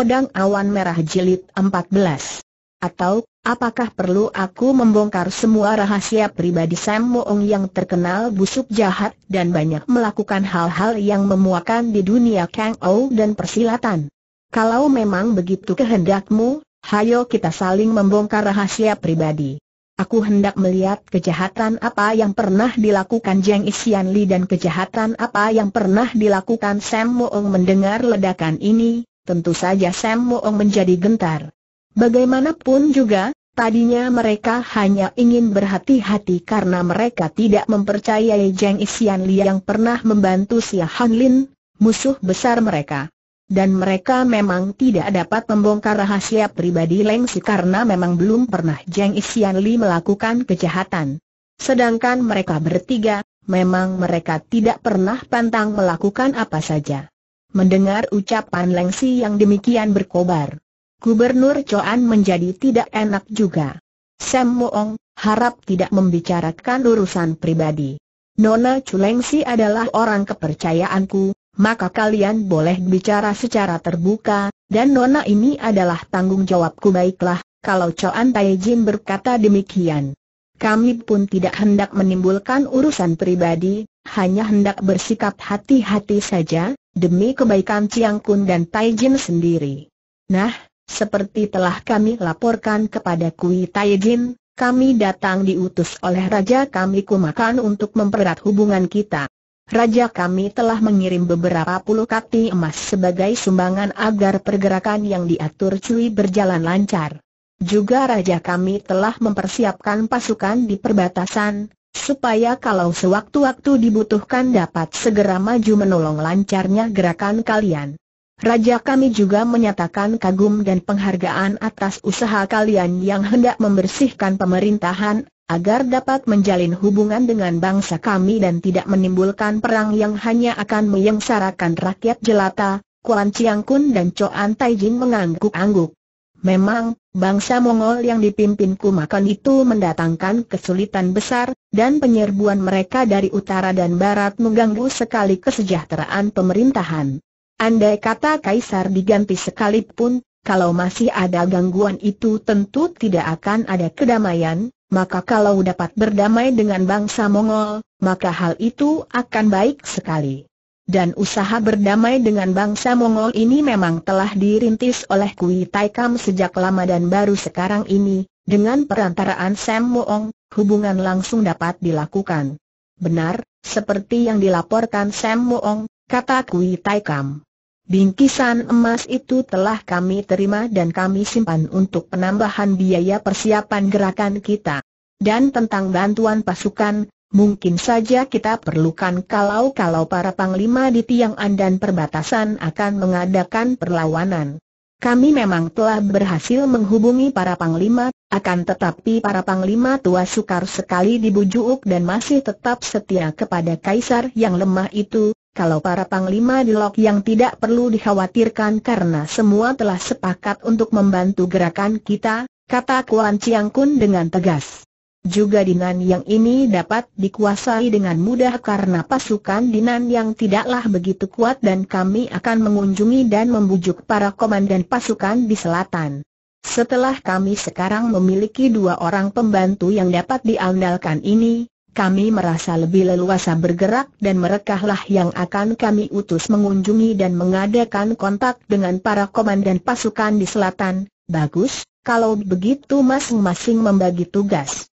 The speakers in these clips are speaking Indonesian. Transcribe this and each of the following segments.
Pedang Awan Merah Jilid 14. Atau, apakah perlu aku membongkar semua rahasia pribadi Sam Moong yang terkenal busuk jahat dan banyak melakukan hal-hal yang memuakan di dunia Kang Ou dan persilatan? Kalau memang begitu kehendakmu, hayo kita saling membongkar rahasia pribadi. Aku hendak melihat kejahatan apa yang pernah dilakukan Jeng Isian Li dan kejahatan apa yang pernah dilakukan Sam Moong mendengar ledakan ini, tentu saja Sam Moong menjadi gentar. Bagaimanapun juga, tadinya mereka hanya ingin berhati-hati karena mereka tidak mempercayai Jeng Isian Li yang pernah membantu Si Han Lin, musuh besar mereka. Dan mereka memang tidak dapat membongkar rahasia pribadi Leng Si karena memang belum pernah Jeng Isian Li melakukan kejahatan. Sedangkan mereka bertiga, memang mereka tidak pernah pantang melakukan apa saja. Mendengar ucapan Lengsi yang demikian berkobar, Gubernur Coan menjadi tidak enak juga. Sam Moong, harap tidak membicarakan urusan pribadi. Nona Culengsi adalah orang kepercayaanku, maka kalian boleh bicara secara terbuka, dan Nona ini adalah tanggung jawabku baiklah, kalau Coan Taijin berkata demikian. Kami pun tidak hendak menimbulkan urusan pribadi, hanya hendak bersikap hati-hati saja, demi kebaikan Chiang Kun dan Tai Jin sendiri. Nah, seperti telah kami laporkan kepada Kui Tai Jin, kami datang diutus oleh Raja kami Kumakan untuk mempererat hubungan kita. Raja kami telah mengirim beberapa puluh kati emas sebagai sumbangan agar pergerakan yang diatur Cui berjalan lancar. Juga Raja kami telah mempersiapkan pasukan di perbatasan, supaya kalau sewaktu-waktu dibutuhkan dapat segera maju menolong lancarnya gerakan kalian. Raja kami juga menyatakan kagum dan penghargaan atas usaha kalian yang hendak membersihkan pemerintahan, agar dapat menjalin hubungan dengan bangsa kami dan tidak menimbulkan perang yang hanya akan menyengsarakan rakyat jelata, Kuan Chiang Kun dan Choan Taijin mengangguk-angguk. Memang, bangsa Mongol yang dipimpin Kumakan itu mendatangkan kesulitan besar, dan penyerbuan mereka dari utara dan barat mengganggu sekali kesejahteraan pemerintahan. Andai kata Kaisar diganti sekalipun, kalau masih ada gangguan itu tentu tidak akan ada kedamaian, maka kalau dapat berdamai dengan bangsa Mongol, maka hal itu akan baik sekali dan usaha berdamai dengan bangsa Mongol ini memang telah dirintis oleh Kui Tai sejak lama dan baru sekarang ini, dengan perantaraan Sam Moong, hubungan langsung dapat dilakukan. Benar, seperti yang dilaporkan Sam Moong, kata Kui Tai Bingkisan emas itu telah kami terima dan kami simpan untuk penambahan biaya persiapan gerakan kita. Dan tentang bantuan pasukan, Mungkin saja kita perlukan kalau-kalau para panglima di tiang andan perbatasan akan mengadakan perlawanan. Kami memang telah berhasil menghubungi para panglima, akan tetapi para panglima tua sukar sekali dibujuk dan masih tetap setia kepada kaisar yang lemah itu, kalau para panglima di lok yang tidak perlu dikhawatirkan karena semua telah sepakat untuk membantu gerakan kita, kata Kuan Chiang Kun dengan tegas. Juga Dinan yang ini dapat dikuasai dengan mudah karena pasukan Dinan yang tidaklah begitu kuat dan kami akan mengunjungi dan membujuk para komandan pasukan di selatan. Setelah kami sekarang memiliki dua orang pembantu yang dapat diandalkan ini, kami merasa lebih leluasa bergerak dan merekahlah yang akan kami utus mengunjungi dan mengadakan kontak dengan para komandan pasukan di selatan. Bagus, kalau begitu masing-masing membagi tugas.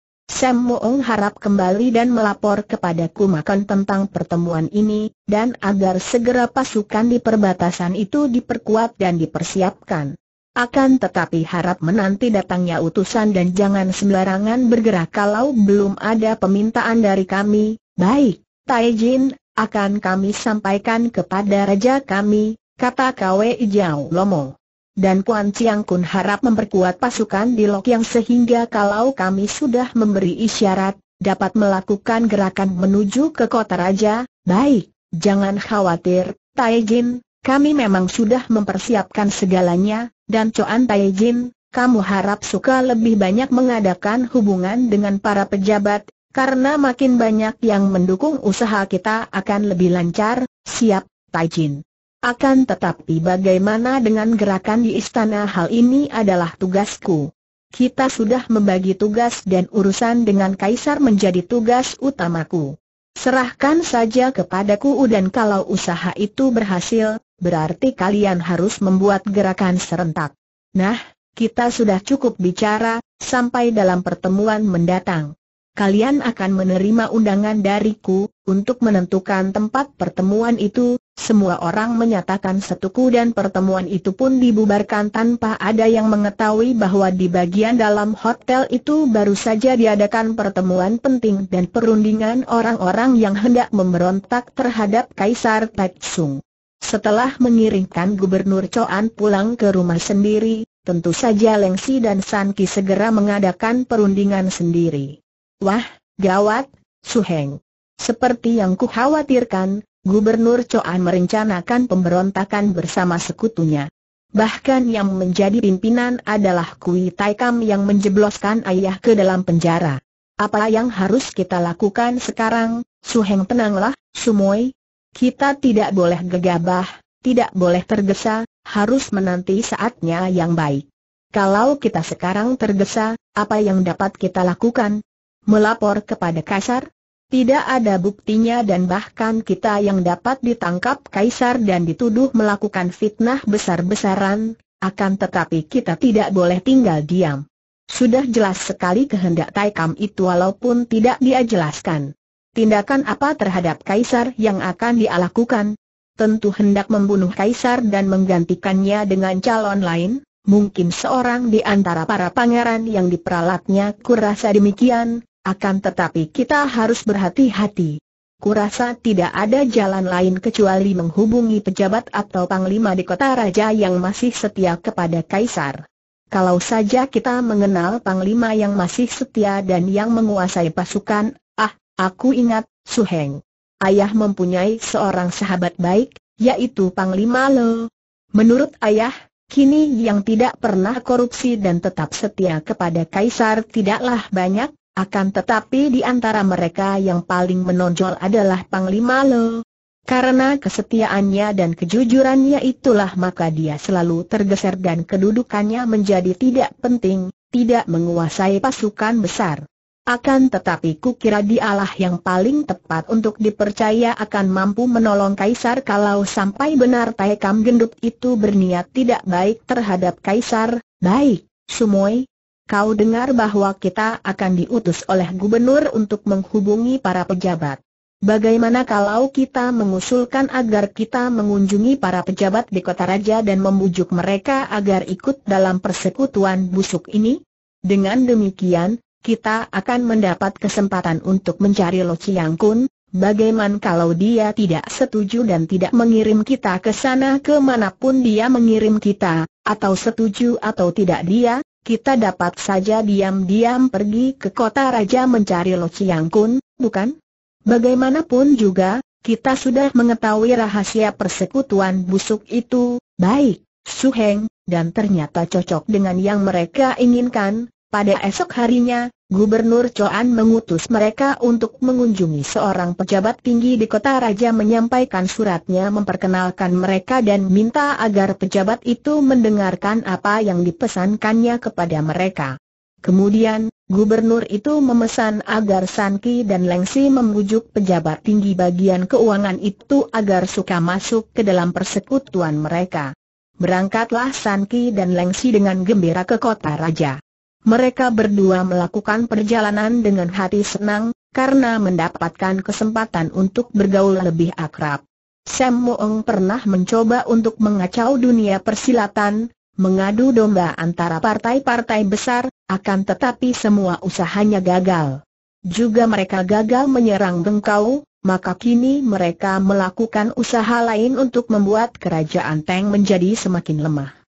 Sam Moong harap kembali dan melapor kepadaku makan tentang pertemuan ini, dan agar segera pasukan di perbatasan itu diperkuat dan dipersiapkan. Akan tetapi harap menanti datangnya utusan dan jangan sembarangan bergerak kalau belum ada permintaan dari kami. Baik, Taijin, akan kami sampaikan kepada raja kami, kata Kwe Jiao Lomo dan Kuan Chiang Kun harap memperkuat pasukan di Lok Yang sehingga kalau kami sudah memberi isyarat, dapat melakukan gerakan menuju ke kota raja, baik, jangan khawatir, Tai Jin, kami memang sudah mempersiapkan segalanya, dan Coan Tai Jin, kamu harap suka lebih banyak mengadakan hubungan dengan para pejabat, karena makin banyak yang mendukung usaha kita akan lebih lancar, siap, Tai Jin. Akan tetapi bagaimana dengan gerakan di istana hal ini adalah tugasku. Kita sudah membagi tugas dan urusan dengan Kaisar menjadi tugas utamaku. Serahkan saja kepadaku dan kalau usaha itu berhasil, berarti kalian harus membuat gerakan serentak. Nah, kita sudah cukup bicara, sampai dalam pertemuan mendatang. Kalian akan menerima undangan dariku, untuk menentukan tempat pertemuan itu, semua orang menyatakan setuju dan pertemuan itu pun dibubarkan tanpa ada yang mengetahui bahwa di bagian dalam hotel itu baru saja diadakan pertemuan penting dan perundingan orang-orang yang hendak memberontak terhadap Kaisar Taitsung. Setelah mengirimkan Gubernur Choan pulang ke rumah sendiri, tentu saja Lengsi dan Sanki segera mengadakan perundingan sendiri. Wah, gawat, Su Heng. Seperti yang kuhawatirkan, Gubernur Choan merencanakan pemberontakan bersama sekutunya. Bahkan yang menjadi pimpinan adalah Kui Tai yang menjebloskan ayah ke dalam penjara. Apa yang harus kita lakukan sekarang, Suheng tenanglah, Sumoy. Kita tidak boleh gegabah, tidak boleh tergesa, harus menanti saatnya yang baik. Kalau kita sekarang tergesa, apa yang dapat kita lakukan? Melapor kepada Kasar? Tidak ada buktinya dan bahkan kita yang dapat ditangkap kaisar dan dituduh melakukan fitnah besar-besaran, akan tetapi kita tidak boleh tinggal diam. Sudah jelas sekali kehendak Taikam itu walaupun tidak dia jelaskan. Tindakan apa terhadap kaisar yang akan dia lakukan? Tentu hendak membunuh kaisar dan menggantikannya dengan calon lain, mungkin seorang di antara para pangeran yang diperalatnya kurasa demikian, akan tetapi kita harus berhati-hati. Kurasa tidak ada jalan lain kecuali menghubungi pejabat atau panglima di kota raja yang masih setia kepada kaisar. Kalau saja kita mengenal panglima yang masih setia dan yang menguasai pasukan, ah, aku ingat, Suheng. Ayah mempunyai seorang sahabat baik, yaitu Panglima Lo. Menurut ayah, Kini yang tidak pernah korupsi dan tetap setia kepada kaisar tidaklah banyak, akan tetapi di antara mereka yang paling menonjol adalah Panglima Lo. Karena kesetiaannya dan kejujurannya itulah maka dia selalu tergeser dan kedudukannya menjadi tidak penting, tidak menguasai pasukan besar. Akan tetapi kukira dialah yang paling tepat untuk dipercaya akan mampu menolong Kaisar kalau sampai benar Taekam Gendut itu berniat tidak baik terhadap Kaisar, baik, Sumoy, kau dengar bahwa kita akan diutus oleh gubernur untuk menghubungi para pejabat. Bagaimana kalau kita mengusulkan agar kita mengunjungi para pejabat di kota raja dan membujuk mereka agar ikut dalam persekutuan busuk ini? Dengan demikian, kita akan mendapat kesempatan untuk mencari Lo Chiang Kun, Bagaimana kalau dia tidak setuju dan tidak mengirim kita ke sana kemanapun dia mengirim kita, atau setuju atau tidak dia, kita dapat saja diam-diam pergi ke kota raja mencari Lo Chiang Kun, bukan? Bagaimanapun juga, kita sudah mengetahui rahasia persekutuan busuk itu, baik, Su Heng, dan ternyata cocok dengan yang mereka inginkan. Pada esok harinya, Gubernur Choan mengutus mereka untuk mengunjungi seorang pejabat tinggi di kota raja menyampaikan suratnya memperkenalkan mereka dan minta agar pejabat itu mendengarkan apa yang dipesankannya kepada mereka. Kemudian, gubernur itu memesan agar Sanki dan Lengsi membujuk pejabat tinggi bagian keuangan itu agar suka masuk ke dalam persekutuan mereka. Berangkatlah Sanki dan Lengsi dengan gembira ke kota raja mereka berdua melakukan perjalanan dengan hati senang, karena mendapatkan kesempatan untuk bergaul lebih akrab. Sam Moong pernah mencoba untuk mengacau dunia persilatan, mengadu domba antara partai-partai besar, akan tetapi semua usahanya gagal. Juga mereka gagal menyerang Bengkau, maka kini mereka melakukan usaha lain untuk membuat kerajaan Teng menjadi semakin lemah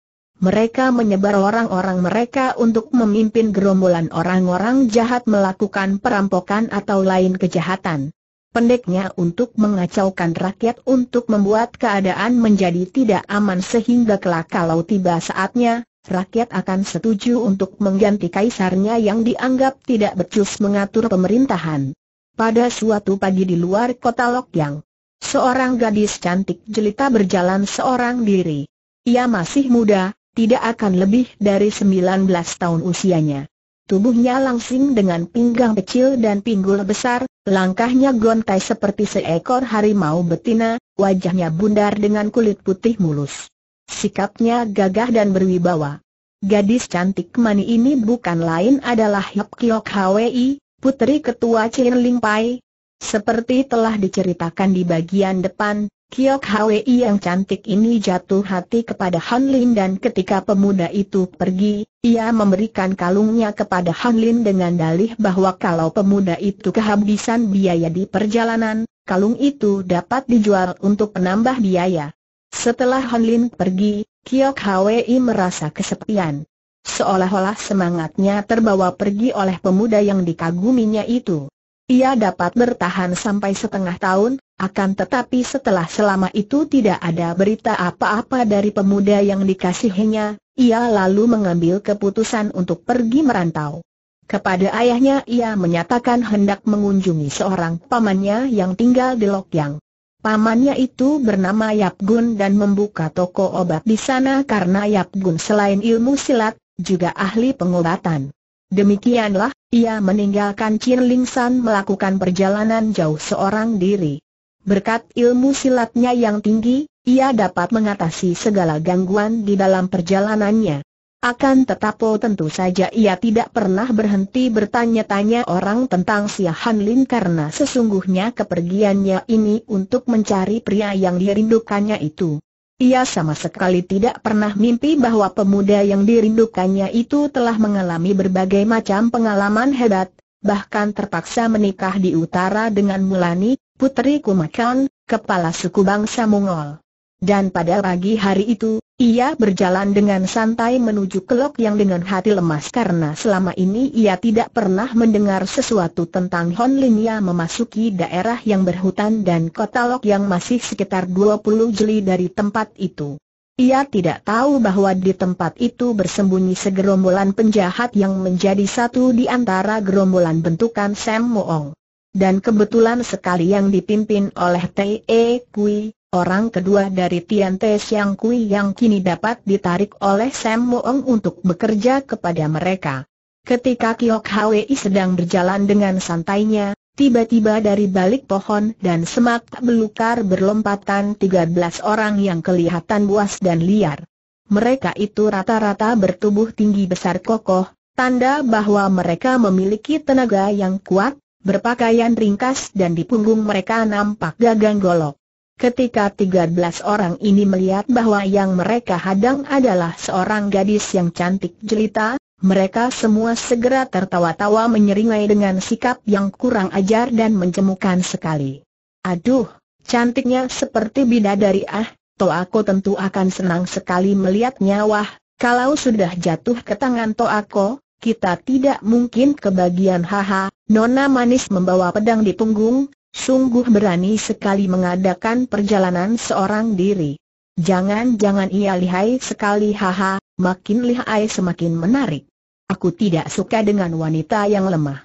mereka menyebar orang-orang mereka untuk memimpin gerombolan orang-orang jahat melakukan perampokan atau lain kejahatan. Pendeknya untuk mengacaukan rakyat untuk membuat keadaan menjadi tidak aman sehingga kelak kalau tiba saatnya, rakyat akan setuju untuk mengganti kaisarnya yang dianggap tidak becus mengatur pemerintahan. Pada suatu pagi di luar kota Lokyang, seorang gadis cantik jelita berjalan seorang diri. Ia masih muda, tidak akan lebih dari 19 tahun usianya. Tubuhnya langsing dengan pinggang kecil dan pinggul besar, langkahnya gontai seperti seekor harimau betina, wajahnya bundar dengan kulit putih mulus. Sikapnya gagah dan berwibawa. Gadis cantik mani ini bukan lain adalah Hyok Kiok Hwi, putri ketua Chin Ling Pai. Seperti telah diceritakan di bagian depan, Kiok Hwi yang cantik ini jatuh hati kepada Han Lin dan ketika pemuda itu pergi, ia memberikan kalungnya kepada Han Lin dengan dalih bahwa kalau pemuda itu kehabisan biaya di perjalanan, kalung itu dapat dijual untuk penambah biaya. Setelah Han Lin pergi, Kiok Hwi merasa kesepian. Seolah-olah semangatnya terbawa pergi oleh pemuda yang dikaguminya itu. Ia dapat bertahan sampai setengah tahun, akan tetapi setelah selama itu tidak ada berita apa-apa dari pemuda yang dikasihinya, ia lalu mengambil keputusan untuk pergi merantau. Kepada ayahnya ia menyatakan hendak mengunjungi seorang pamannya yang tinggal di Lokyang. Pamannya itu bernama Yap Gun dan membuka toko obat di sana karena Yap Gun selain ilmu silat, juga ahli pengobatan. Demikianlah, ia meninggalkan Chin Ling San melakukan perjalanan jauh seorang diri. Berkat ilmu silatnya yang tinggi, ia dapat mengatasi segala gangguan di dalam perjalanannya. Akan tetapi tentu saja ia tidak pernah berhenti bertanya-tanya orang tentang si Hanlin karena sesungguhnya kepergiannya ini untuk mencari pria yang dirindukannya itu. Ia sama sekali tidak pernah mimpi bahwa pemuda yang dirindukannya itu telah mengalami berbagai macam pengalaman hebat, bahkan terpaksa menikah di utara dengan Mulani, Putri Kumakan, kepala suku bangsa Mongol. Dan pada pagi hari itu, ia berjalan dengan santai menuju Kelok yang dengan hati lemas karena selama ini ia tidak pernah mendengar sesuatu tentang Hon Ya memasuki daerah yang berhutan dan kota Lok yang masih sekitar 20 jeli dari tempat itu. Ia tidak tahu bahwa di tempat itu bersembunyi segerombolan penjahat yang menjadi satu di antara gerombolan bentukan Sam Moong dan kebetulan sekali yang dipimpin oleh T.E. Kui, orang kedua dari Tian Te Siang Kui yang kini dapat ditarik oleh Sam Moong untuk bekerja kepada mereka. Ketika Kiok Hwi sedang berjalan dengan santainya, tiba-tiba dari balik pohon dan semak belukar berlompatan 13 orang yang kelihatan buas dan liar. Mereka itu rata-rata bertubuh tinggi besar kokoh, tanda bahwa mereka memiliki tenaga yang kuat, berpakaian ringkas dan di punggung mereka nampak gagang golok. Ketika 13 orang ini melihat bahwa yang mereka hadang adalah seorang gadis yang cantik jelita, mereka semua segera tertawa-tawa menyeringai dengan sikap yang kurang ajar dan mencemukan sekali. Aduh, cantiknya seperti bidadari ah, toh aku tentu akan senang sekali melihatnya wah, kalau sudah jatuh ke tangan toh aku, kita tidak mungkin kebagian haha, Nona Manis membawa pedang di punggung, sungguh berani sekali mengadakan perjalanan seorang diri. Jangan-jangan ia lihai sekali haha, makin lihai semakin menarik. Aku tidak suka dengan wanita yang lemah.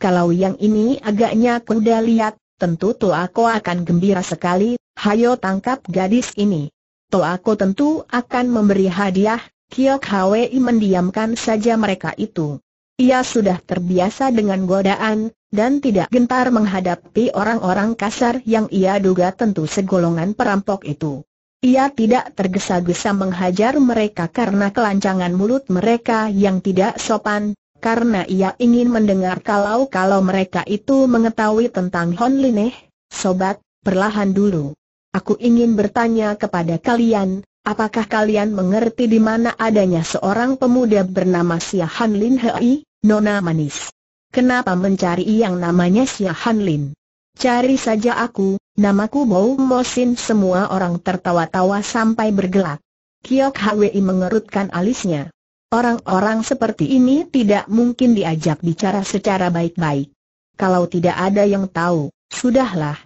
Kalau yang ini agaknya kuda lihat, tentu aku akan gembira sekali, hayo tangkap gadis ini. aku tentu akan memberi hadiah, Kiok Hwi mendiamkan saja mereka itu. Ia sudah terbiasa dengan godaan, dan tidak gentar menghadapi orang-orang kasar yang ia duga tentu segolongan perampok itu. Ia tidak tergesa-gesa menghajar mereka karena kelancangan mulut mereka yang tidak sopan, karena ia ingin mendengar kalau-kalau mereka itu mengetahui tentang Hon Lineh, sobat, perlahan dulu. Aku ingin bertanya kepada kalian, Apakah kalian mengerti di mana adanya seorang pemuda bernama Xia Han Lin Hei, Nona Manis? Kenapa mencari yang namanya Xia Han Lin? Cari saja aku, namaku Bau Sin. semua orang tertawa-tawa sampai bergelak. Kiok Hwi mengerutkan alisnya. Orang-orang seperti ini tidak mungkin diajak bicara secara baik-baik. Kalau tidak ada yang tahu, sudahlah,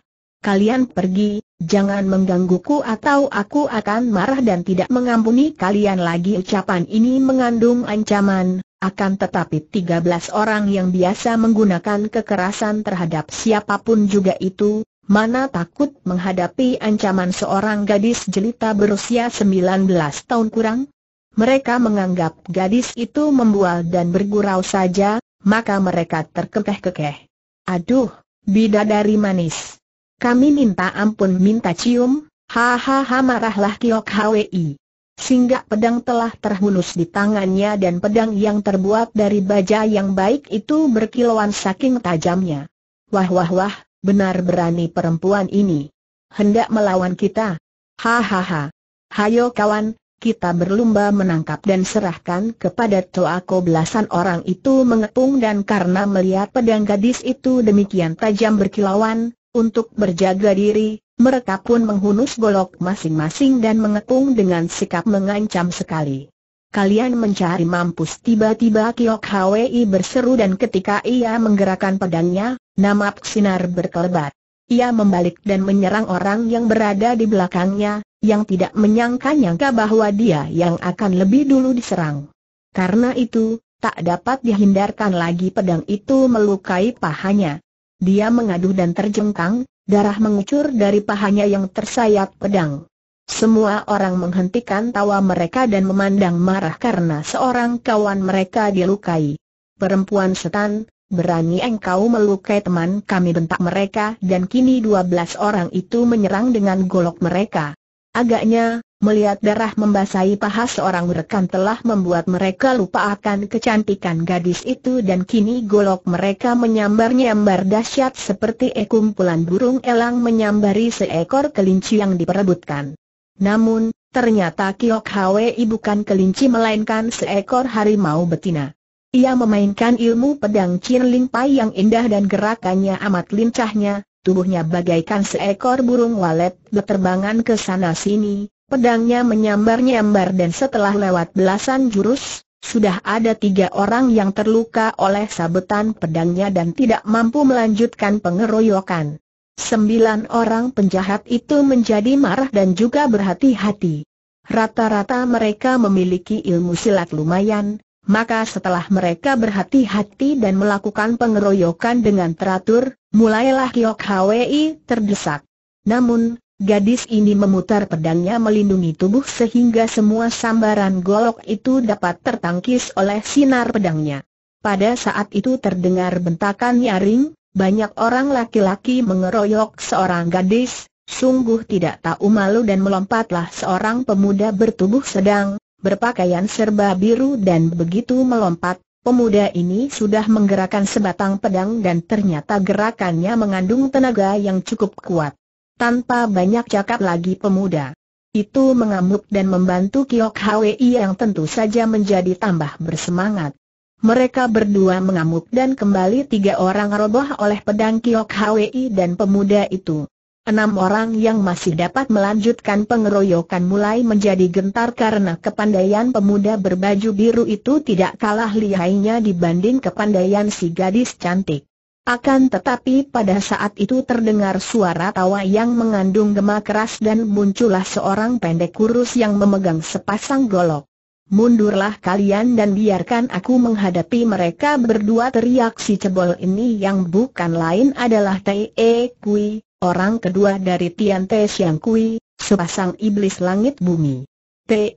kalian pergi, jangan menggangguku atau aku akan marah dan tidak mengampuni kalian lagi ucapan ini mengandung ancaman, akan tetapi 13 orang yang biasa menggunakan kekerasan terhadap siapapun juga itu, Mana takut menghadapi ancaman seorang gadis jelita berusia 19 tahun kurang? Mereka menganggap gadis itu membual dan bergurau saja, maka mereka terkekeh-kekeh. Aduh, bidadari manis. Kami minta ampun minta cium, hahaha marahlah Kiok Hwi. Singgah pedang telah terhunus di tangannya dan pedang yang terbuat dari baja yang baik itu berkilauan saking tajamnya. Wah wah wah, benar berani perempuan ini. Hendak melawan kita. Hahaha. Hayo kawan, kita berlumba menangkap dan serahkan kepada Toako belasan orang itu mengepung dan karena melihat pedang gadis itu demikian tajam berkilauan, untuk berjaga diri, mereka pun menghunus golok masing-masing dan mengepung dengan sikap mengancam sekali. Kalian mencari mampus tiba-tiba Kiok Hwi berseru dan ketika ia menggerakkan pedangnya, nama sinar berkelebat. Ia membalik dan menyerang orang yang berada di belakangnya, yang tidak menyangka-nyangka bahwa dia yang akan lebih dulu diserang. Karena itu, tak dapat dihindarkan lagi pedang itu melukai pahanya. Dia mengaduh dan terjengkang, darah mengucur dari pahanya yang tersayat pedang. Semua orang menghentikan tawa mereka dan memandang marah karena seorang kawan mereka dilukai. Perempuan setan, berani engkau melukai teman kami bentak mereka dan kini 12 orang itu menyerang dengan golok mereka. Agaknya, Melihat darah membasahi paha seorang rekan telah membuat mereka lupa akan kecantikan gadis itu dan kini golok mereka menyambar-nyambar dahsyat seperti kumpulan burung elang menyambari seekor kelinci yang diperebutkan. Namun, ternyata Kiok Hwi bukan kelinci melainkan seekor harimau betina. Ia memainkan ilmu pedang Chin Ling Pai yang indah dan gerakannya amat lincahnya, tubuhnya bagaikan seekor burung walet berterbangan ke sana sini, Pedangnya menyambar-nyambar dan setelah lewat belasan jurus, sudah ada tiga orang yang terluka oleh sabetan pedangnya dan tidak mampu melanjutkan pengeroyokan. Sembilan orang penjahat itu menjadi marah dan juga berhati-hati. Rata-rata mereka memiliki ilmu silat lumayan, maka setelah mereka berhati-hati dan melakukan pengeroyokan dengan teratur, mulailah Kiok Hwi terdesak. Namun, Gadis ini memutar pedangnya melindungi tubuh sehingga semua sambaran golok itu dapat tertangkis oleh sinar pedangnya. Pada saat itu terdengar bentakan nyaring, banyak orang laki-laki mengeroyok seorang gadis, sungguh tidak tahu malu dan melompatlah seorang pemuda bertubuh sedang, berpakaian serba biru dan begitu melompat, pemuda ini sudah menggerakkan sebatang pedang dan ternyata gerakannya mengandung tenaga yang cukup kuat tanpa banyak cakap lagi pemuda. Itu mengamuk dan membantu Kiok Hwi yang tentu saja menjadi tambah bersemangat. Mereka berdua mengamuk dan kembali tiga orang roboh oleh pedang Kiok Hwi dan pemuda itu. Enam orang yang masih dapat melanjutkan pengeroyokan mulai menjadi gentar karena kepandaian pemuda berbaju biru itu tidak kalah lihainya dibanding kepandaian si gadis cantik. Akan tetapi pada saat itu terdengar suara tawa yang mengandung gemak keras dan muncullah seorang pendek kurus yang memegang sepasang golok. Mundurlah kalian dan biarkan aku menghadapi mereka berdua teriak si cebol ini yang bukan lain adalah E Kui, orang kedua dari Tian Te Siang Kui, sepasang iblis langit bumi. Te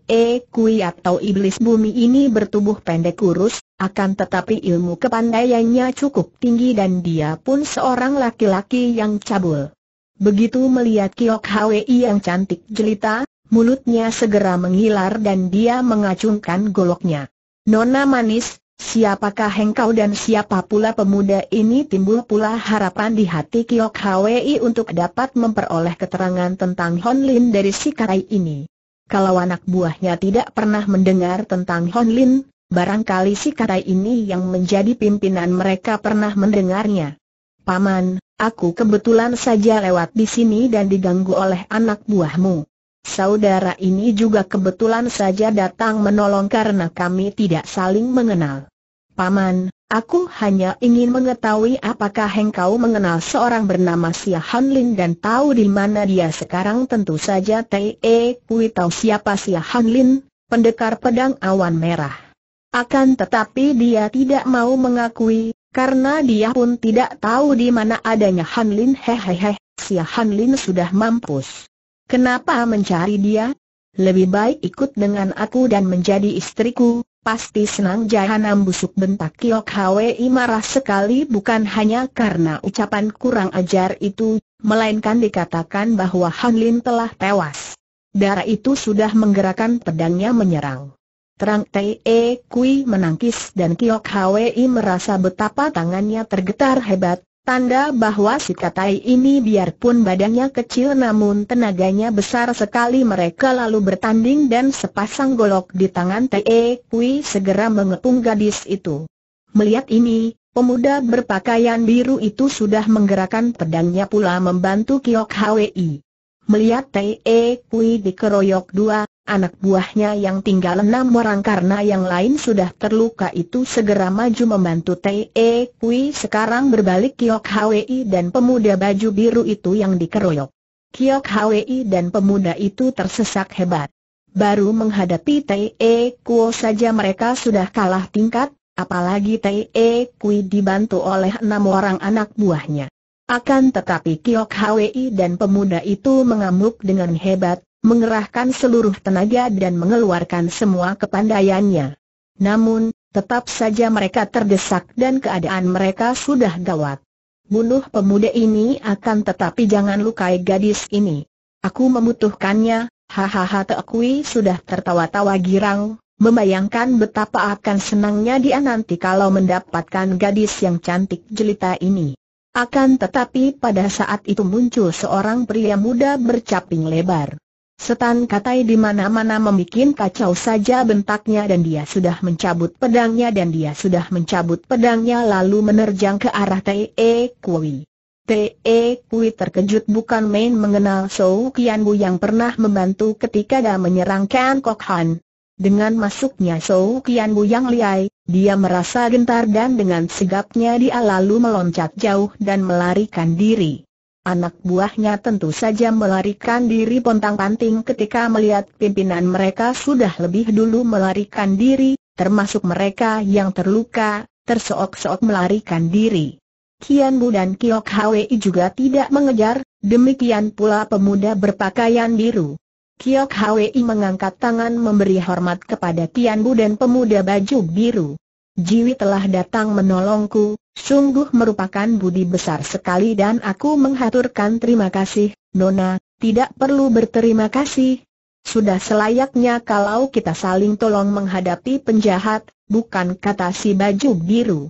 Kui atau iblis bumi ini bertubuh pendek kurus, akan tetapi ilmu kepandaiannya cukup tinggi dan dia pun seorang laki-laki yang cabul. Begitu melihat Kiok Hwi yang cantik jelita, mulutnya segera mengilar dan dia mengacungkan goloknya. Nona manis, siapakah engkau dan siapa pula pemuda ini timbul pula harapan di hati Kiok Hwi untuk dapat memperoleh keterangan tentang Hon Lin dari si karai ini. Kalau anak buahnya tidak pernah mendengar tentang Hon Lin, barangkali si katai ini yang menjadi pimpinan mereka pernah mendengarnya. Paman, aku kebetulan saja lewat di sini dan diganggu oleh anak buahmu. Saudara ini juga kebetulan saja datang menolong karena kami tidak saling mengenal. Paman, aku hanya ingin mengetahui apakah engkau mengenal seorang bernama Sia Han Lin dan tahu di mana dia sekarang tentu saja Te e, Kui tahu siapa Sia Han Lin, pendekar pedang awan merah. Akan tetapi dia tidak mau mengakui, karena dia pun tidak tahu di mana adanya Han Lin hehehe, Sia Han Lin sudah mampus. Kenapa mencari dia? Lebih baik ikut dengan aku dan menjadi istriku, Pasti senang jahanam busuk bentak Kiok Hwi marah sekali bukan hanya karena ucapan kurang ajar itu, melainkan dikatakan bahwa Han Lin telah tewas. Darah itu sudah menggerakkan pedangnya menyerang. Terang Te e Kui menangkis dan Kiok Hwi merasa betapa tangannya tergetar hebat, Tanda bahwa si Katai ini biarpun badannya kecil namun tenaganya besar sekali mereka lalu bertanding dan sepasang golok di tangan Te Kui segera mengepung gadis itu. Melihat ini, pemuda berpakaian biru itu sudah menggerakkan pedangnya pula membantu Kiok Hwi. Melihat Te Kui dikeroyok dua, Anak buahnya yang tinggal enam orang karena yang lain sudah terluka itu segera maju membantu T.E. E Kui sekarang berbalik Kiok Hwi dan pemuda baju biru itu yang dikeroyok. Kiok Hwi dan pemuda itu tersesak hebat. Baru menghadapi T.E. E Kuo saja mereka sudah kalah tingkat, apalagi T.E. E Kui dibantu oleh enam orang anak buahnya. Akan tetapi Kiok Hwi dan pemuda itu mengamuk dengan hebat, mengerahkan seluruh tenaga dan mengeluarkan semua kepandaiannya. Namun, tetap saja mereka terdesak dan keadaan mereka sudah gawat. Bunuh pemuda ini akan tetapi jangan lukai gadis ini. Aku membutuhkannya, hahaha Teakui sudah tertawa-tawa girang, membayangkan betapa akan senangnya dia nanti kalau mendapatkan gadis yang cantik jelita ini. Akan tetapi pada saat itu muncul seorang pria muda bercaping lebar. Setan katai di mana-mana membuat kacau saja bentaknya dan dia sudah mencabut pedangnya dan dia sudah mencabut pedangnya lalu menerjang ke arah T.E. Kui. T.E. Kui terkejut bukan main mengenal Shou Kian Bu yang pernah membantu ketika dia menyerang Kan Kok Han. Dengan masuknya Shou Kian Bu yang liai, dia merasa gentar dan dengan segapnya dia lalu meloncat jauh dan melarikan diri. Anak buahnya tentu saja melarikan diri pontang-panting ketika melihat pimpinan mereka sudah lebih dulu melarikan diri, termasuk mereka yang terluka, terseok-seok melarikan diri. Kian Bu dan Kiok Hwi juga tidak mengejar, demikian pula pemuda berpakaian biru. Kiok Hwi mengangkat tangan memberi hormat kepada Kian Bu dan pemuda baju biru. Jiwi telah datang menolongku, sungguh merupakan budi besar sekali dan aku menghaturkan terima kasih, Nona, tidak perlu berterima kasih. Sudah selayaknya kalau kita saling tolong menghadapi penjahat, bukan kata si baju biru.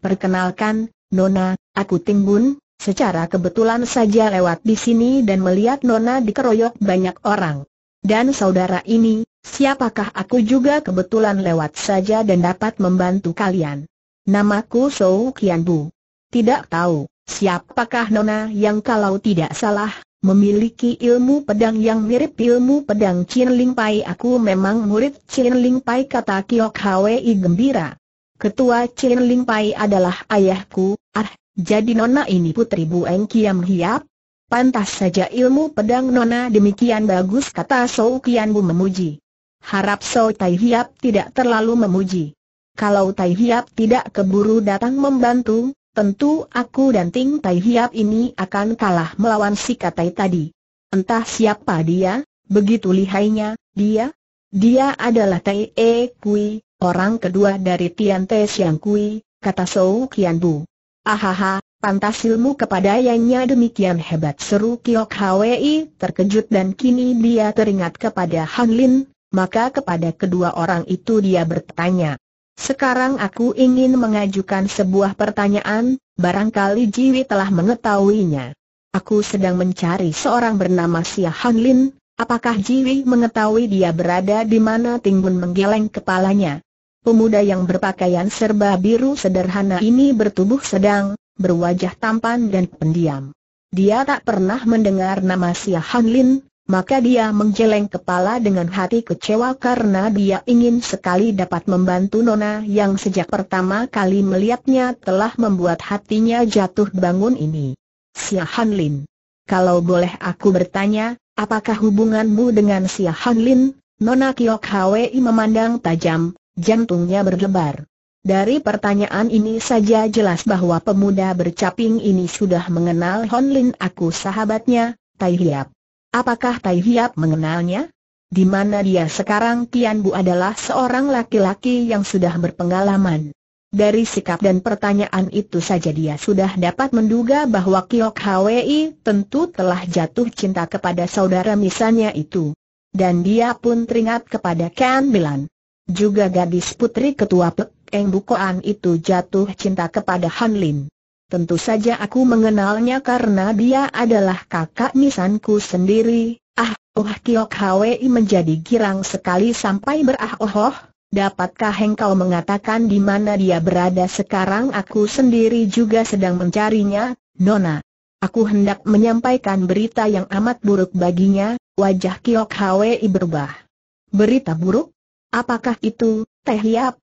Perkenalkan, Nona, aku Timbun, secara kebetulan saja lewat di sini dan melihat Nona dikeroyok banyak orang. Dan saudara ini, Siapakah aku juga kebetulan lewat saja dan dapat membantu kalian? Namaku Sou Kian Bu. Tidak tahu, siapakah Nona yang kalau tidak salah, memiliki ilmu pedang yang mirip ilmu pedang Chin Ling Pai aku memang murid Chin Ling Pai kata Kiok Hwi gembira. Ketua Chin Ling Pai adalah ayahku, ah, jadi Nona ini putri Bu Eng Kiam Hiap? Pantas saja ilmu pedang Nona demikian bagus kata Sou Kian Bu memuji harap So Tai Hiap tidak terlalu memuji. Kalau Tai Hiap tidak keburu datang membantu, tentu aku dan Ting Tai Hiap ini akan kalah melawan si Katai tadi. Entah siapa dia, begitu lihainya, dia. Dia adalah Tai E Kui, orang kedua dari Tian Te Siang Kui, kata So Kian Bu. Ahaha, pantas ilmu kepadanya demikian hebat seru Kiok Hwi terkejut dan kini dia teringat kepada Han Lin, maka kepada kedua orang itu dia bertanya. Sekarang aku ingin mengajukan sebuah pertanyaan, barangkali Jiwi telah mengetahuinya. Aku sedang mencari seorang bernama Sia Han Lin, apakah Jiwi mengetahui dia berada di mana Tinggun menggeleng kepalanya? Pemuda yang berpakaian serba biru sederhana ini bertubuh sedang, berwajah tampan dan pendiam. Dia tak pernah mendengar nama Sia Han Lin, maka dia menggeleng kepala dengan hati kecewa karena dia ingin sekali dapat membantu Nona yang sejak pertama kali melihatnya telah membuat hatinya jatuh bangun ini. Sia Han Lin. Kalau boleh aku bertanya, apakah hubunganmu dengan Sia Han Lin? Nona Kiok Hwi memandang tajam, jantungnya berdebar. Dari pertanyaan ini saja jelas bahwa pemuda bercaping ini sudah mengenal Hanlin Lin aku sahabatnya, Tai Hiap. Apakah Tai Hiap mengenalnya? Di mana dia sekarang Kian Bu adalah seorang laki-laki yang sudah berpengalaman. Dari sikap dan pertanyaan itu saja dia sudah dapat menduga bahwa Kiok Hwi tentu telah jatuh cinta kepada saudara misalnya itu. Dan dia pun teringat kepada Ken Bilan. Juga gadis putri ketua Pek Eng Bukoan itu jatuh cinta kepada Han Lin. Tentu saja aku mengenalnya karena dia adalah kakak nisanku sendiri. Ah, oh Kiok Hwi menjadi girang sekali sampai berah oh, oh. Dapatkah engkau mengatakan di mana dia berada sekarang aku sendiri juga sedang mencarinya, Nona? Aku hendak menyampaikan berita yang amat buruk baginya, wajah Kiok Hwi berubah. Berita buruk? Apakah itu, Teh Yap?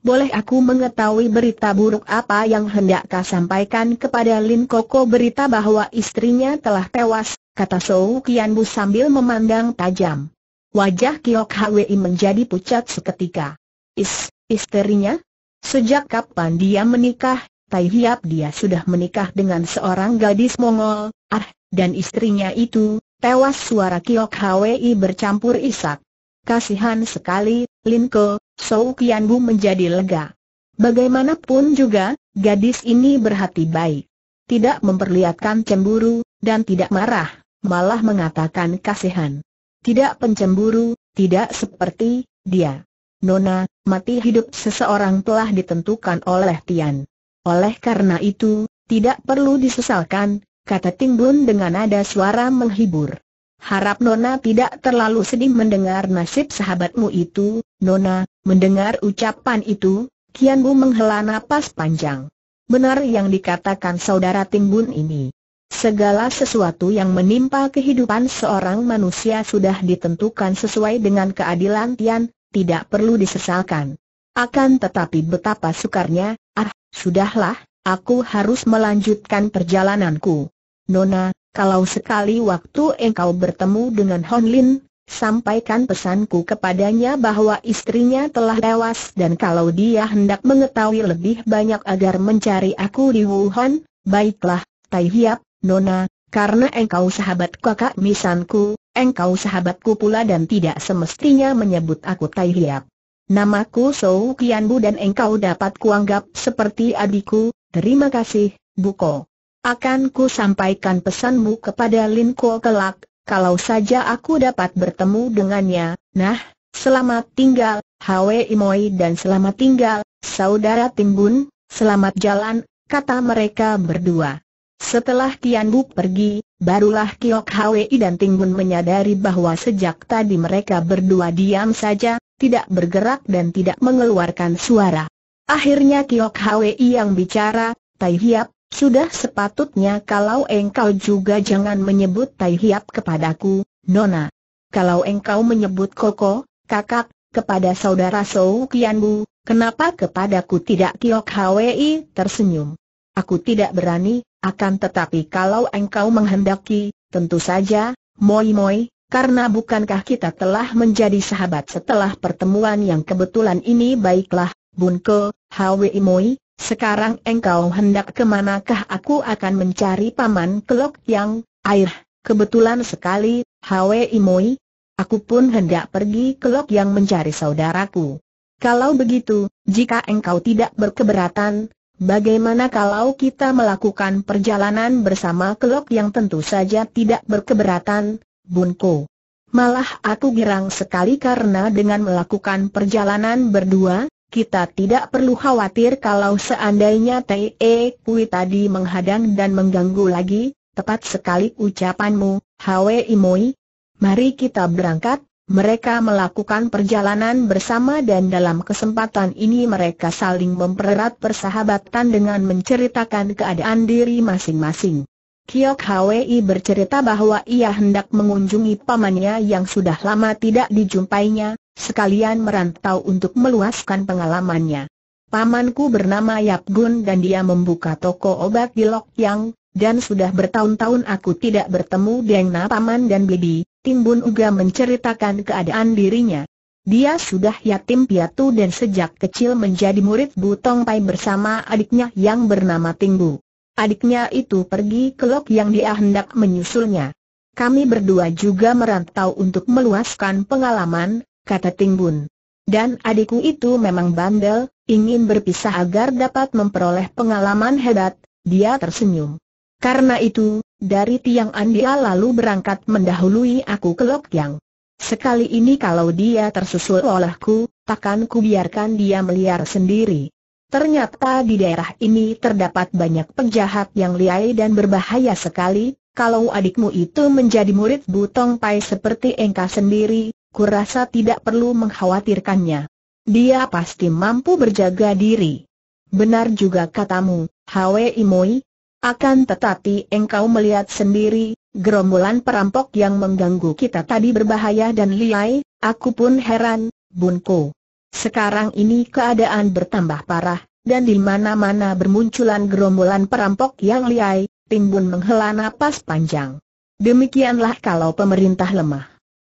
boleh aku mengetahui berita buruk apa yang hendak kau sampaikan kepada Lin Koko berita bahwa istrinya telah tewas, kata Sou Kian sambil memandang tajam. Wajah Kiok Hwi menjadi pucat seketika. Is, istrinya? Sejak kapan dia menikah? Tai Hiap dia sudah menikah dengan seorang gadis Mongol, ah, dan istrinya itu, tewas suara Kiok Hwi bercampur isak. Kasihan sekali, Lin Koko. Sou Kian Bu menjadi lega. Bagaimanapun juga, gadis ini berhati baik. Tidak memperlihatkan cemburu, dan tidak marah, malah mengatakan kasihan. Tidak pencemburu, tidak seperti dia. Nona, mati hidup seseorang telah ditentukan oleh Tian. Oleh karena itu, tidak perlu disesalkan, kata Ting Bun dengan nada suara menghibur. Harap Nona tidak terlalu sedih mendengar nasib sahabatmu itu, Nona, mendengar ucapan itu, Kian Bu menghela napas panjang. Benar yang dikatakan saudara Timbun ini. Segala sesuatu yang menimpa kehidupan seorang manusia sudah ditentukan sesuai dengan keadilan Tian, tidak perlu disesalkan. Akan tetapi betapa sukarnya, ah, sudahlah, aku harus melanjutkan perjalananku. Nona, kalau sekali waktu engkau bertemu dengan Hon Lin, sampaikan pesanku kepadanya bahwa istrinya telah tewas dan kalau dia hendak mengetahui lebih banyak agar mencari aku di Wuhan, baiklah, Tai Hiap, Nona, karena engkau sahabat kakak misanku, engkau sahabatku pula dan tidak semestinya menyebut aku Tai Hiap. Namaku Sou Kian Bu dan engkau dapat kuanggap seperti adikku, terima kasih, Bu Buko. Akan ku sampaikan pesanmu kepada Lin Kuo kelak, kalau saja aku dapat bertemu dengannya, nah, selamat tinggal, Hwe Imoi dan selamat tinggal, saudara Timbun, selamat jalan, kata mereka berdua. Setelah Tian Bu pergi, barulah Kiok Hwi dan Timbun menyadari bahwa sejak tadi mereka berdua diam saja, tidak bergerak dan tidak mengeluarkan suara. Akhirnya Kiok Hwi yang bicara, Tai Hiap, sudah sepatutnya kalau engkau juga jangan menyebut Tai Hiap kepadaku, Nona. Kalau engkau menyebut Koko, kakak, kepada saudara Sou Kianbu, kenapa kepadaku tidak Tiok Hwi tersenyum? Aku tidak berani, akan tetapi kalau engkau menghendaki, tentu saja, Moi Moi, karena bukankah kita telah menjadi sahabat setelah pertemuan yang kebetulan ini baiklah, Bunko, Hwi Moi, sekarang engkau hendak kemanakah aku akan mencari paman kelok yang, air, kebetulan sekali, Hwe Imoi, aku pun hendak pergi kelok yang mencari saudaraku. Kalau begitu, jika engkau tidak berkeberatan, bagaimana kalau kita melakukan perjalanan bersama kelok yang tentu saja tidak berkeberatan, Bunko? Malah aku girang sekali karena dengan melakukan perjalanan berdua, kita tidak perlu khawatir kalau seandainya T.E. Kui tadi menghadang dan mengganggu lagi, tepat sekali ucapanmu, Hwe Imoi. Mari kita berangkat, mereka melakukan perjalanan bersama dan dalam kesempatan ini mereka saling mempererat persahabatan dengan menceritakan keadaan diri masing-masing. Kiok Hwi bercerita bahwa ia hendak mengunjungi pamannya yang sudah lama tidak dijumpainya, sekalian merantau untuk meluaskan pengalamannya. Pamanku bernama Yap Gun dan dia membuka toko obat di Lok Yang, dan sudah bertahun-tahun aku tidak bertemu dengan Paman dan Bibi, Timbun Uga menceritakan keadaan dirinya. Dia sudah yatim piatu dan sejak kecil menjadi murid Butong Pai bersama adiknya yang bernama Bu. Adiknya itu pergi ke Lok yang dia hendak menyusulnya. Kami berdua juga merantau untuk meluaskan pengalaman, kata Timbun. Dan adikku itu memang bandel, ingin berpisah agar dapat memperoleh pengalaman hebat, dia tersenyum. Karena itu, dari Tiang Andia lalu berangkat mendahului aku ke Lok Yang. Sekali ini kalau dia tersusul olehku, takkan ku biarkan dia meliar sendiri. Ternyata di daerah ini terdapat banyak penjahat yang liai dan berbahaya sekali, kalau adikmu itu menjadi murid Butong Pai seperti engkau sendiri, kurasa tidak perlu mengkhawatirkannya. Dia pasti mampu berjaga diri. Benar juga katamu, Hwe Imoi. Akan tetapi engkau melihat sendiri, gerombolan perampok yang mengganggu kita tadi berbahaya dan liai, aku pun heran, Bunko. Sekarang ini keadaan bertambah parah, dan di mana-mana bermunculan gerombolan perampok yang liai, Timbun menghela napas panjang. Demikianlah kalau pemerintah lemah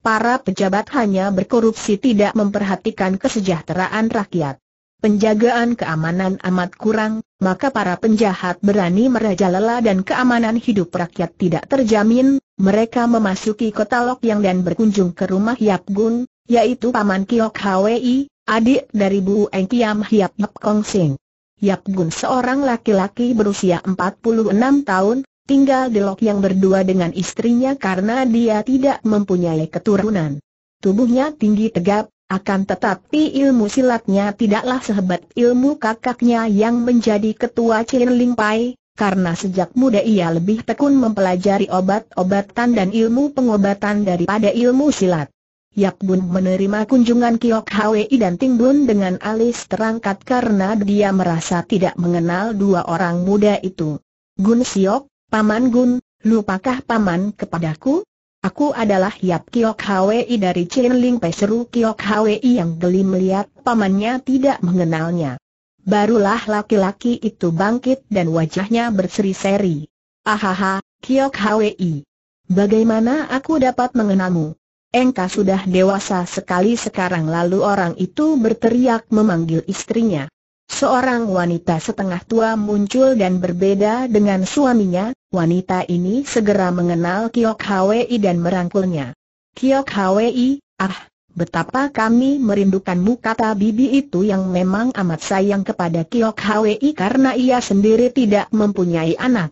para pejabat hanya berkorupsi tidak memperhatikan kesejahteraan rakyat. Penjagaan keamanan amat kurang, maka para penjahat berani merajalela dan keamanan hidup rakyat tidak terjamin, mereka memasuki kota Lok Yang dan berkunjung ke rumah Yap Gun, yaitu Paman Kiok Hwi, adik dari Bu Eng Kiam Hiap Yap Kong Sing. Yap Gun seorang laki-laki berusia 46 tahun, tinggal di lok yang berdua dengan istrinya karena dia tidak mempunyai keturunan. Tubuhnya tinggi tegap, akan tetapi ilmu silatnya tidaklah sehebat ilmu kakaknya yang menjadi ketua Ling Pai, karena sejak muda ia lebih tekun mempelajari obat-obatan dan ilmu pengobatan daripada ilmu silat. Yap Bun menerima kunjungan Kiok Hwi dan Ting Bun dengan alis terangkat karena dia merasa tidak mengenal dua orang muda itu. Gun Siok, Paman Gun, lupakah Paman kepadaku? Aku adalah Yap Kiok Hwi dari Chin Ling Peseru Kiok Hwi yang geli melihat pamannya tidak mengenalnya. Barulah laki-laki itu bangkit dan wajahnya berseri-seri. Ahaha, Kiok Hwi. Bagaimana aku dapat mengenalmu? Engkau sudah dewasa sekali sekarang lalu orang itu berteriak memanggil istrinya. Seorang wanita setengah tua muncul dan berbeda dengan suaminya, wanita ini segera mengenal Kiok Hwi dan merangkulnya. Kiok Hwi, ah, betapa kami merindukanmu kata bibi itu yang memang amat sayang kepada Kiok Hwi karena ia sendiri tidak mempunyai anak.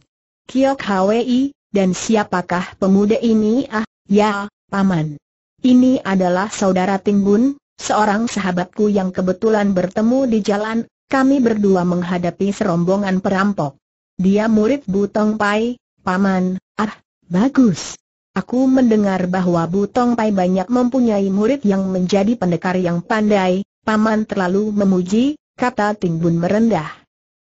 Kiok Hwi, dan siapakah pemuda ini ah, ya, paman. Ini adalah saudara Timbun, seorang sahabatku yang kebetulan bertemu di jalan kami berdua menghadapi serombongan perampok. Dia murid Butong Pai, Paman, ah, bagus. Aku mendengar bahwa Butong Pai banyak mempunyai murid yang menjadi pendekar yang pandai, Paman terlalu memuji, kata Timbun merendah.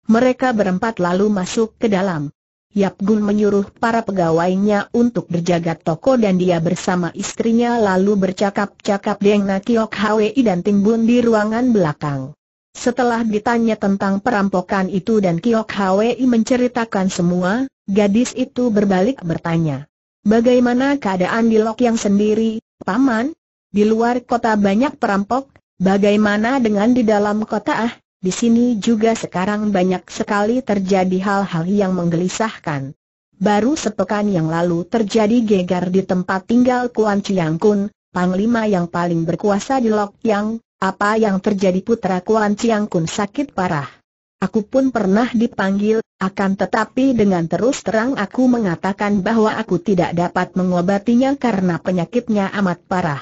Mereka berempat lalu masuk ke dalam. Yap Gun menyuruh para pegawainya untuk berjaga toko dan dia bersama istrinya lalu bercakap-cakap dengan Kiok Hwi dan Timbun di ruangan belakang. Setelah ditanya tentang perampokan itu dan Kiok Hwi menceritakan semua, gadis itu berbalik bertanya. Bagaimana keadaan di Lok yang sendiri, Paman? Di luar kota banyak perampok, bagaimana dengan di dalam kota ah? Di sini juga sekarang banyak sekali terjadi hal-hal yang menggelisahkan. Baru sepekan yang lalu terjadi gegar di tempat tinggal Kuan Chiang Kun, Panglima yang paling berkuasa di Lok Yang, apa yang terjadi putra Kuan Chiang Kun sakit parah. Aku pun pernah dipanggil, akan tetapi dengan terus terang aku mengatakan bahwa aku tidak dapat mengobatinya karena penyakitnya amat parah.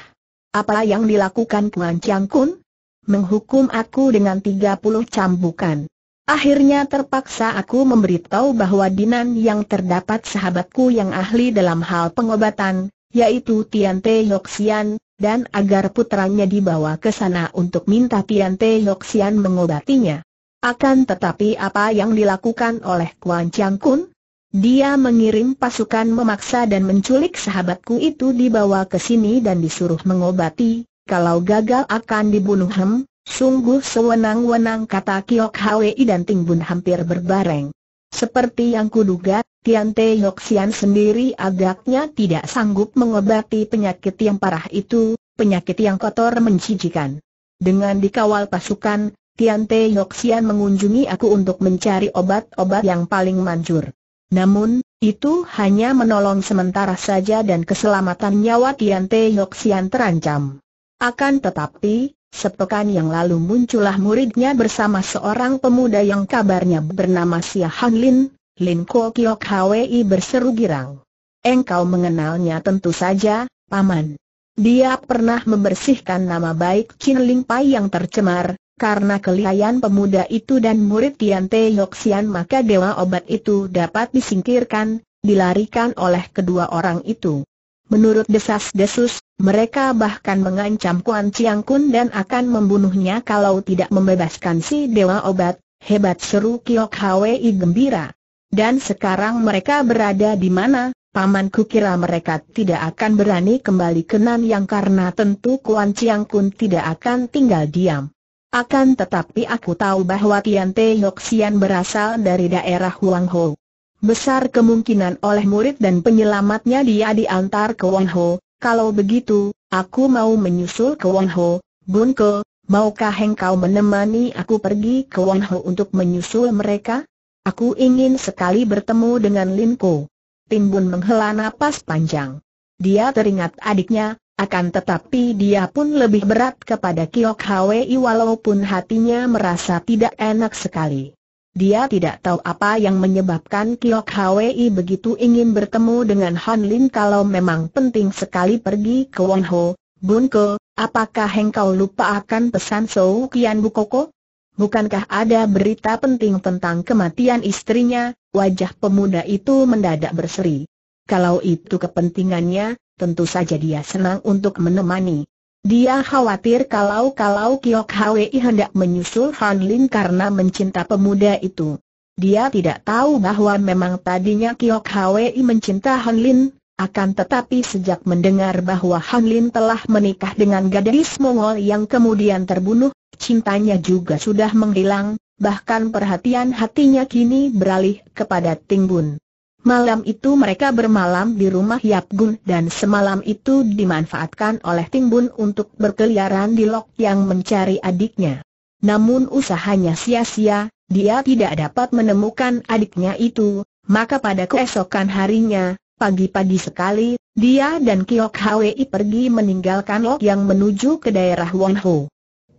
Apa yang dilakukan Kuan Chiang Kun? Menghukum aku dengan 30 cambukan. Akhirnya terpaksa aku memberitahu bahwa Dinan yang terdapat sahabatku yang ahli dalam hal pengobatan, yaitu Tian Te Yoxian, dan agar putranya dibawa ke sana untuk minta Tian Te Yoxian mengobatinya. Akan tetapi apa yang dilakukan oleh Kuan Chiang Kun? Dia mengirim pasukan memaksa dan menculik sahabatku itu dibawa ke sini dan disuruh mengobati, kalau gagal akan dibunuh hem, sungguh sewenang-wenang kata Kiok Hwi dan Ting Bun hampir berbareng. Seperti yang kuduga, Tian Te Yok Sian sendiri agaknya tidak sanggup mengobati penyakit yang parah itu, penyakit yang kotor mencijikan. Dengan dikawal pasukan, Tian Te Yok Sian mengunjungi aku untuk mencari obat-obat yang paling manjur. Namun, itu hanya menolong sementara saja dan keselamatan nyawa Tian Te Yok Sian terancam. Akan tetapi, sepekan yang lalu muncullah muridnya bersama seorang pemuda yang kabarnya bernama Xia Han Lin, Lin Kuo Kiok Hwi berseru girang. Engkau mengenalnya tentu saja, Paman. Dia pernah membersihkan nama baik Chin Ling Pai yang tercemar, karena kelihayan pemuda itu dan murid Tian Te Yok Sian maka dewa obat itu dapat disingkirkan, dilarikan oleh kedua orang itu. Menurut desas-desus, mereka bahkan mengancam Kuan Chiang Kun dan akan membunuhnya kalau tidak membebaskan si dewa obat, hebat seru Kiok Hwi gembira. Dan sekarang mereka berada di mana? Paman kukira mereka tidak akan berani kembali ke Nanyang karena tentu Kuan Chiang Kun tidak akan tinggal diam. Akan tetapi aku tahu bahwa Tian Te Yok Sian berasal dari daerah Huang Ho. Besar kemungkinan oleh murid dan penyelamatnya dia diantar ke Huang Ho. Kalau begitu, aku mau menyusul ke Huang Ho. Bun Ke, maukah engkau menemani aku pergi ke Huang Ho untuk menyusul mereka? Aku ingin sekali bertemu dengan Linko. Timbun menghela napas panjang. Dia teringat adiknya, akan tetapi dia pun lebih berat kepada Kiok Hwi walaupun hatinya merasa tidak enak sekali. Dia tidak tahu apa yang menyebabkan Kiok Hwi begitu ingin bertemu dengan Han Lin kalau memang penting sekali pergi ke Wonho. Bun Ko, apakah hengkau lupa akan pesan Sou Kian Bukoko? Bukankah ada berita penting tentang kematian istrinya? Wajah pemuda itu mendadak berseri. Kalau itu kepentingannya, tentu saja dia senang untuk menemani. Dia khawatir kalau-kalau Kiok Hwi hendak menyusul Han Lin karena mencinta pemuda itu. Dia tidak tahu bahwa memang tadinya Kiok Hwi mencinta Han Lin, akan tetapi sejak mendengar bahwa Han Lin telah menikah dengan gadis Mongol yang kemudian terbunuh, cintanya juga sudah menghilang, bahkan perhatian hatinya kini beralih kepada Timbun. Malam itu mereka bermalam di rumah Yap Gun dan semalam itu dimanfaatkan oleh Timbun untuk berkeliaran di Lok yang mencari adiknya. Namun usahanya sia-sia, dia tidak dapat menemukan adiknya itu, maka pada keesokan harinya, pagi-pagi sekali, dia dan Kiok Hwi pergi meninggalkan Lok yang menuju ke daerah Wonho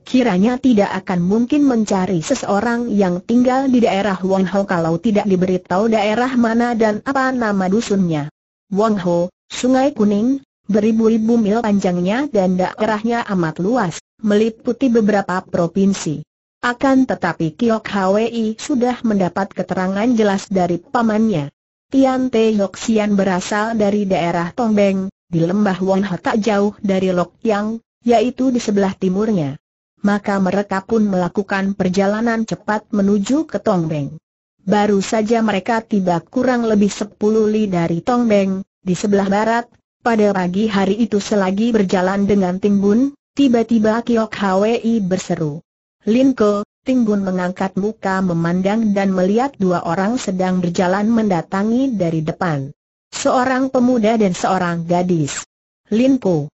kiranya tidak akan mungkin mencari seseorang yang tinggal di daerah Wang Ho kalau tidak diberitahu daerah mana dan apa nama dusunnya. Wang Ho, Sungai Kuning, beribu-ribu mil panjangnya dan daerahnya amat luas, meliputi beberapa provinsi. Akan tetapi Kiok Hwi sudah mendapat keterangan jelas dari pamannya. Tian Te Yok Sian berasal dari daerah Tongbeng, di lembah Ho tak jauh dari Lok Yang, yaitu di sebelah timurnya maka mereka pun melakukan perjalanan cepat menuju ke Tongbeng. Baru saja mereka tiba kurang lebih sepuluh li dari Tongbeng, di sebelah barat, pada pagi hari itu selagi berjalan dengan Tingbun, tiba-tiba Kiok Hwi berseru. Linko, Tingbun mengangkat muka memandang dan melihat dua orang sedang berjalan mendatangi dari depan. Seorang pemuda dan seorang gadis. Linko,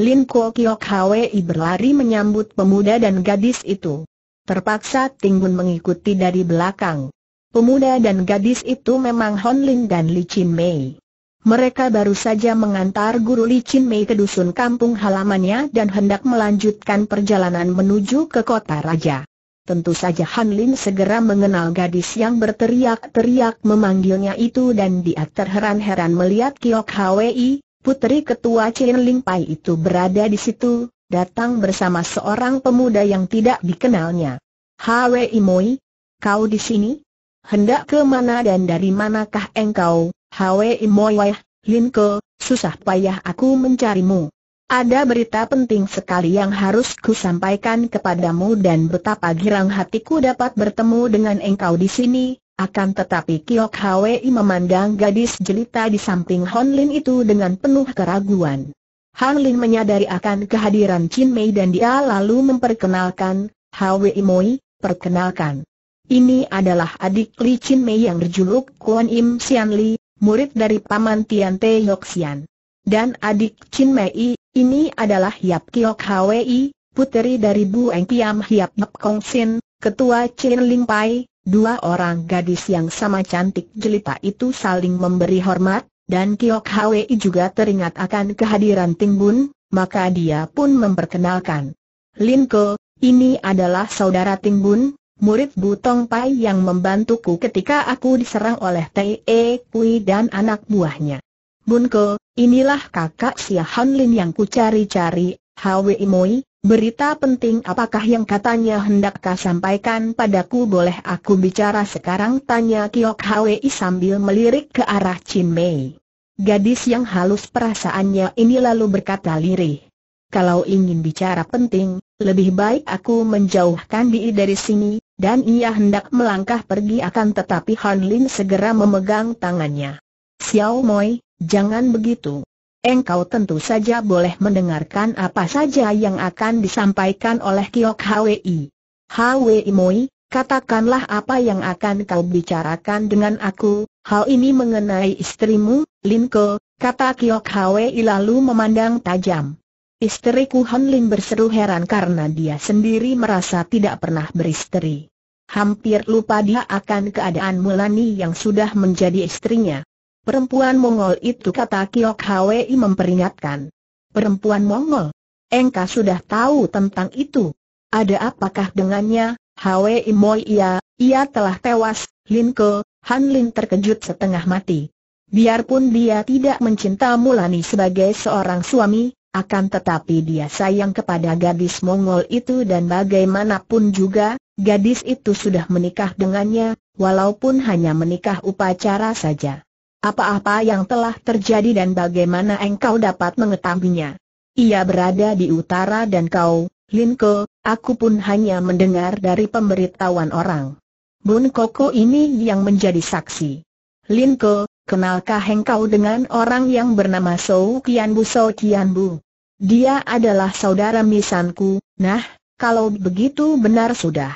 Lin Kuo Kiok Hwi berlari menyambut pemuda dan gadis itu. Terpaksa Tinggun mengikuti dari belakang. Pemuda dan gadis itu memang Hon Lin dan Li Chin Mei. Mereka baru saja mengantar guru Li Chin Mei ke dusun kampung halamannya dan hendak melanjutkan perjalanan menuju ke kota raja. Tentu saja Han Lin segera mengenal gadis yang berteriak-teriak memanggilnya itu dan dia terheran-heran melihat Kiok Hwi, Putri ketua Chen Ling Pai itu berada di situ, datang bersama seorang pemuda yang tidak dikenalnya. Hwe Imoi, kau di sini? Hendak ke mana dan dari manakah engkau? Hwe Imoi Lin Ke, susah payah aku mencarimu. Ada berita penting sekali yang harus ku sampaikan kepadamu dan betapa girang hatiku dapat bertemu dengan engkau di sini, akan tetapi Kiok Hwi memandang gadis jelita di samping Han Lin itu dengan penuh keraguan. Han Lin menyadari akan kehadiran Chin Mei dan dia lalu memperkenalkan, Hwi Moi, perkenalkan. Ini adalah adik Li Chin Mei yang berjuluk Kuan Im Sian Li, murid dari paman Tian Te Yok Sian. Dan adik Chin Mei, ini adalah Yap Kiok Hwi, puteri dari Bu Eng Piam Hiap Nep Kong Sin, ketua Chin Ling Pai, Dua orang gadis yang sama cantik jelita itu saling memberi hormat, dan Kiok Hwi juga teringat akan kehadiran Ting Bun, maka dia pun memperkenalkan. Lin Ko, ini adalah saudara Ting Bun, murid Butong Pai yang membantuku ketika aku diserang oleh Tai E Kui dan anak buahnya. Bun Ko, inilah kakak Sia Han Lin yang ku cari-cari, Hwi Moi, Berita penting apakah yang katanya hendakkah sampaikan padaku boleh aku bicara sekarang tanya Kiok Hwi sambil melirik ke arah Chin Mei. Gadis yang halus perasaannya ini lalu berkata lirih. Kalau ingin bicara penting, lebih baik aku menjauhkan diri dari sini, dan ia hendak melangkah pergi akan tetapi Han Lin segera memegang tangannya. Xiao Moi, jangan begitu engkau tentu saja boleh mendengarkan apa saja yang akan disampaikan oleh Kiok Hwi. Hwi Moi, katakanlah apa yang akan kau bicarakan dengan aku, hal ini mengenai istrimu, Linko, kata Kiok Hwi lalu memandang tajam. Istriku Han Lin berseru heran karena dia sendiri merasa tidak pernah beristri. Hampir lupa dia akan keadaan Mulani yang sudah menjadi istrinya. Perempuan Mongol itu kata Kiok Hwi memperingatkan. Perempuan Mongol? Engkau sudah tahu tentang itu. Ada apakah dengannya, Hwi Moi ia, ia telah tewas, Lin Ke, Han Lin terkejut setengah mati. Biarpun dia tidak mencinta Mulani sebagai seorang suami, akan tetapi dia sayang kepada gadis Mongol itu dan bagaimanapun juga, gadis itu sudah menikah dengannya, walaupun hanya menikah upacara saja. Apa-apa yang telah terjadi dan bagaimana engkau dapat mengetahuinya? Ia berada di utara dan kau, Linko, aku pun hanya mendengar dari pemberitahuan orang. Bun Koko ini yang menjadi saksi. Linko, kenalkah engkau dengan orang yang bernama Kian Bu Kianbu Kian Bu? Dia adalah saudara misanku, nah, kalau begitu benar sudah.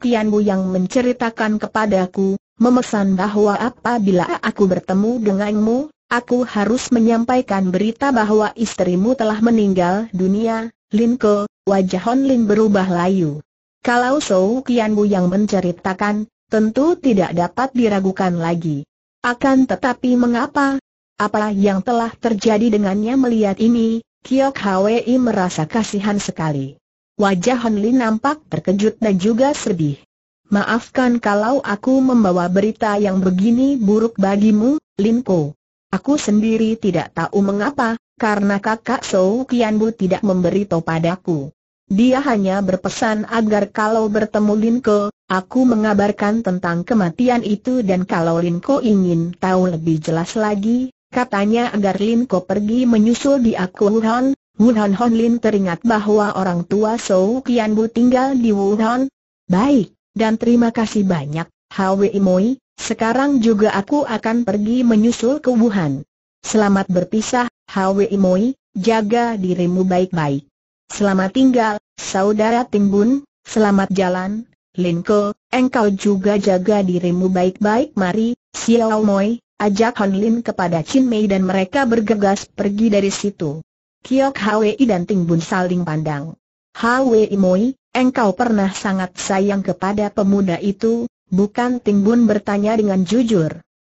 Kian Bu yang menceritakan kepadaku, memesan bahwa apabila aku bertemu denganmu, aku harus menyampaikan berita bahwa istrimu telah meninggal dunia, Lin Ke, wajah Hon Lin berubah layu. Kalau Sou Kian Bu yang menceritakan, tentu tidak dapat diragukan lagi. Akan tetapi mengapa? Apa yang telah terjadi dengannya melihat ini, Kiok Hwi merasa kasihan sekali. Wajah Hon Lin nampak terkejut dan juga sedih. Maafkan kalau aku membawa berita yang begini buruk bagimu, Linko. Aku sendiri tidak tahu mengapa, karena kakak Sou Kianbu tidak memberitahu padaku. Dia hanya berpesan agar kalau bertemu Linko, aku mengabarkan tentang kematian itu dan kalau Linko ingin tahu lebih jelas lagi, katanya agar Linko pergi menyusul di aku Wuhan. Wuhan Honlin teringat bahwa orang tua Sou Kianbu tinggal di Wuhan. Baik, dan terima kasih banyak, Hwi Moi, sekarang juga aku akan pergi menyusul ke Wuhan. Selamat berpisah, Hwi Moi, jaga dirimu baik-baik. Selamat tinggal, saudara Timbun, selamat jalan, Linko, engkau juga jaga dirimu baik-baik mari, Xiao Moi, ajak Han Lin kepada Chin Mei dan mereka bergegas pergi dari situ. Kiok Hwi dan Timbun saling pandang. Hwi Moi, Engkau pernah sangat sayang kepada pemuda itu, bukan Ting Bun bertanya dengan jujur.